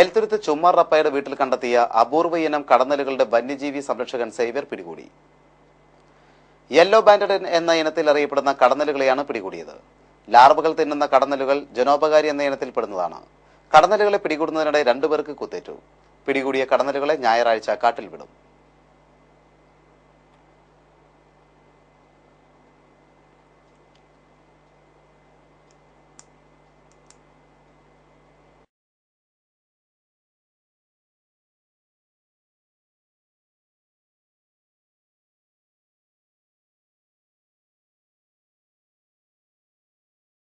എൽത്തുരുത്ത് ചുമ്മാർ റപ്പായുടെ വീട്ടിൽ കണ്ടെത്തിയ അപൂർവയിനം കടന്നലുകളുടെ വന്യജീവി സംരക്ഷകൻ സേവ്യർ പിടികൂടി യെല്ലോ ബാൻഡഡൻ എന്ന ഇനത്തിൽ അറിയപ്പെടുന്ന കടന്നലുകളെയാണ് പിടികൂടിയത് ലാർവകൾ തിന്നുന്ന കടന്നലുകൾ ജനോപകാരി എന്ന ഇനത്തിൽ പെടുന്നതാണ് കടന്നലുകളെ പിടികൂടുന്നതിനിടെ രണ്ടുപേർക്ക് കുത്തേറ്റു പിടികൂടിയ കടന്നലുകളെ ഞായറാഴ്ച കാട്ടിൽ വിടും